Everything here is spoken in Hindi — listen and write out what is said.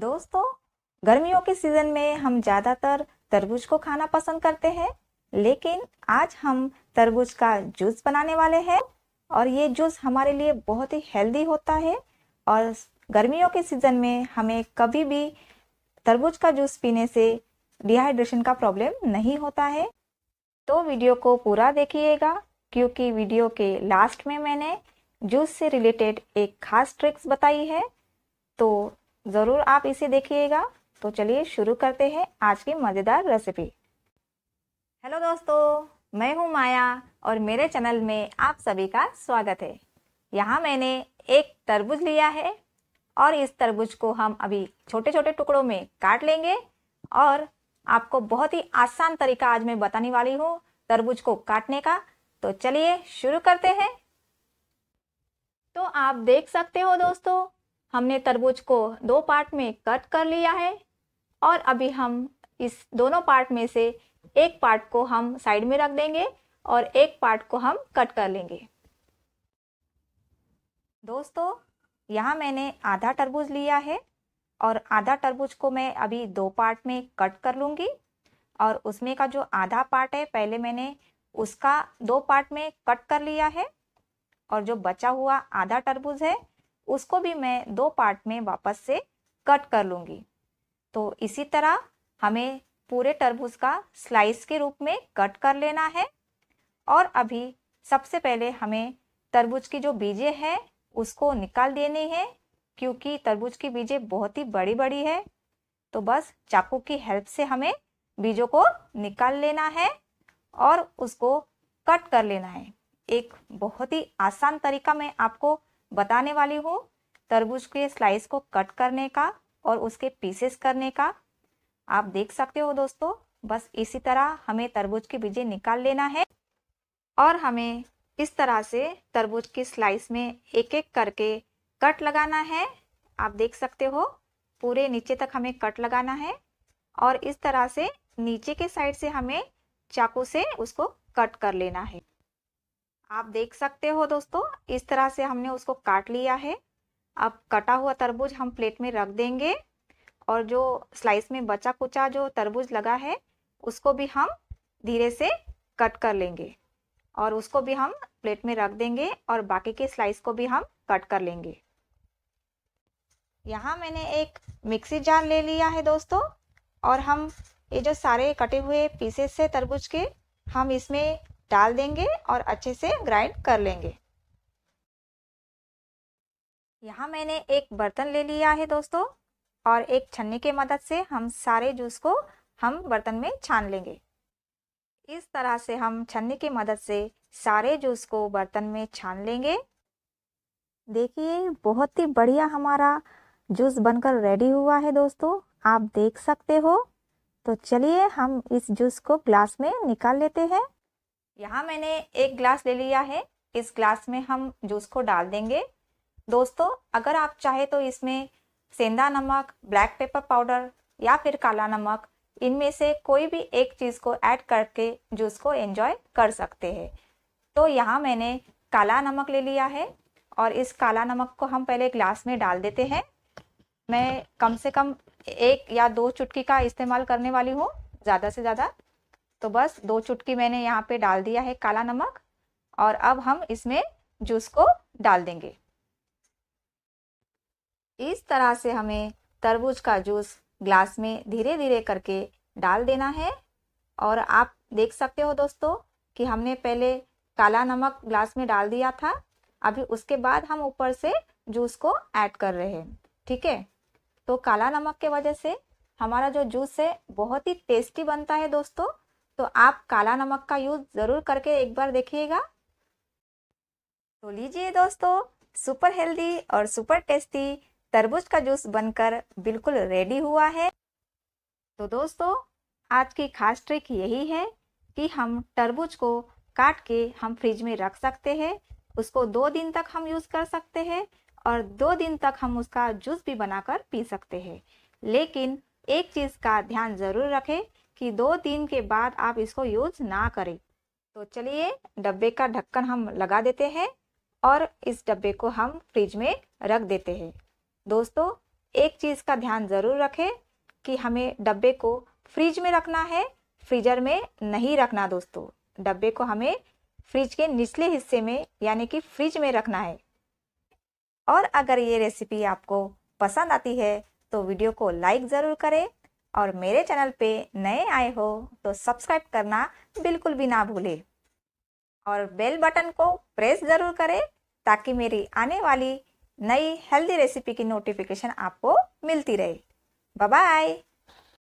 दोस्तों गर्मियों के सीजन में हम ज़्यादातर तरबूज को खाना पसंद करते हैं लेकिन आज हम तरबूज का जूस बनाने वाले हैं और ये जूस हमारे लिए बहुत ही हेल्दी होता है और गर्मियों के सीज़न में हमें कभी भी तरबूज का जूस पीने से डिहाइड्रेशन का प्रॉब्लम नहीं होता है तो वीडियो को पूरा देखिएगा क्योंकि वीडियो के लास्ट में मैंने जूस से रिलेटेड एक खास ट्रिक्स बताई है तो ज़रूर आप इसे देखिएगा तो चलिए शुरू करते हैं आज की मज़ेदार रेसिपी हेलो दोस्तों मैं हूं माया और मेरे चैनल में आप सभी का स्वागत है यहाँ मैंने एक तरबूज लिया है और इस तरबूज को हम अभी छोटे छोटे टुकड़ों में काट लेंगे और आपको बहुत ही आसान तरीका आज मैं बताने वाली हूँ तरबूज को काटने का तो चलिए शुरू करते हैं तो आप देख सकते हो दोस्तों हमने तरबूज को दो पार्ट में कट कर लिया है और अभी हम इस दोनों पार्ट में से एक पार्ट को हम साइड में रख देंगे और एक पार्ट को हम कट कर लेंगे दोस्तों यहाँ मैंने आधा तरबूज लिया है और आधा तरबूज को मैं अभी दो पार्ट में कट कर लूँगी और उसमें का जो आधा पार्ट है पहले मैंने उसका दो पार्ट में कट कर लिया है और जो बचा हुआ आधा तरबूज है उसको भी मैं दो पार्ट में वापस से कट कर लूँगी तो इसी तरह हमें पूरे तरबूज का स्लाइस के रूप में कट कर लेना है और अभी सबसे पहले हमें तरबूज की जो बीजे हैं उसको निकाल देनी है क्योंकि तरबूज की बीजे बहुत ही बड़ी बड़ी है तो बस चाकू की हेल्प से हमें बीजों को निकाल लेना है और उसको कट कर लेना है एक बहुत ही आसान तरीका मैं आपको बताने वाली हूँ तरबूज के स्लाइस को कट करने का और उसके पीसेस करने का आप देख सकते हो दोस्तों बस इसी तरह हमें तरबूज के बीजे निकाल लेना है और हमें इस तरह से तरबूज की स्लाइस में एक एक करके कट लगाना है आप देख सकते हो पूरे नीचे तक हमें कट लगाना है और इस तरह से नीचे के साइड से हमें चाकू से उसको कट कर लेना है आप देख सकते हो दोस्तों इस तरह से हमने उसको काट लिया है अब कटा हुआ तरबूज हम प्लेट में रख देंगे और जो स्लाइस में बचा कुचा जो तरबूज लगा है उसको भी हम धीरे से कट कर लेंगे और उसको भी हम प्लेट में रख देंगे और बाकी के स्लाइस को भी हम कट कर लेंगे यहाँ मैंने एक मिक्सी जार ले लिया है दोस्तों और हम ये जो सारे कटे हुए पीसेस है तरबूज के हम इसमें डाल देंगे और अच्छे से ग्राइंड कर लेंगे यहाँ मैंने एक बर्तन ले लिया है दोस्तों और एक छन्नी के मदद से हम सारे जूस को हम बर्तन में छान लेंगे इस तरह से हम छन्नी की मदद से सारे जूस को बर्तन में छान लेंगे देखिए बहुत ही बढ़िया हमारा जूस बनकर रेडी हुआ है दोस्तों आप देख सकते हो तो चलिए हम इस जूस को ग्लास में निकाल लेते हैं यहाँ मैंने एक ग्लास ले लिया है इस ग्लास में हम जूस को डाल देंगे दोस्तों अगर आप चाहे तो इसमें सेंधा नमक ब्लैक पेपर पाउडर या फिर काला नमक इनमें से कोई भी एक चीज़ को ऐड करके जूस को एंजॉय कर सकते हैं तो यहाँ मैंने काला नमक ले लिया है और इस काला नमक को हम पहले ग्लास में डाल देते हैं मैं कम से कम एक या दो चुटकी का इस्तेमाल करने वाली हूँ ज़्यादा से ज़्यादा तो बस दो चुटकी मैंने यहाँ पे डाल दिया है काला नमक और अब हम इसमें जूस को डाल देंगे इस तरह से हमें तरबूज का जूस ग्लास में धीरे धीरे करके डाल देना है और आप देख सकते हो दोस्तों कि हमने पहले काला नमक ग्लास में डाल दिया था अभी उसके बाद हम ऊपर से जूस को ऐड कर रहे हैं ठीक है तो काला नमक के वजह से हमारा जो जूस है बहुत ही टेस्टी बनता है दोस्तों तो आप काला नमक का यूज़ ज़रूर करके एक बार देखिएगा तो लीजिए दोस्तों सुपर हेल्दी और सुपर टेस्टी तरबूज का जूस बनकर बिल्कुल रेडी हुआ है तो दोस्तों आज की खास ट्रिक यही है कि हम तरबूज को काट के हम फ्रिज में रख सकते हैं उसको दो दिन तक हम यूज़ कर सकते हैं और दो दिन तक हम उसका जूस भी बनाकर पी सकते हैं लेकिन एक चीज़ का ध्यान ज़रूर रखें कि दो दिन के बाद आप इसको यूज ना करें तो चलिए डब्बे का ढक्कन हम लगा देते हैं और इस डब्बे को हम फ्रिज में रख देते हैं दोस्तों एक चीज़ का ध्यान ज़रूर रखें कि हमें डब्बे को फ्रिज में रखना है फ्रीजर में नहीं रखना दोस्तों डब्बे को हमें फ्रिज के निचले हिस्से में यानी कि फ्रिज में रखना है और अगर ये रेसिपी आपको पसंद आती है तो वीडियो को लाइक ज़रूर करें और मेरे चैनल पे नए आए हो तो सब्सक्राइब करना बिल्कुल भी ना भूले और बेल बटन को प्रेस ज़रूर करें ताकि मेरी आने वाली नई हेल्दी रेसिपी की नोटिफिकेशन आपको मिलती रहे बाय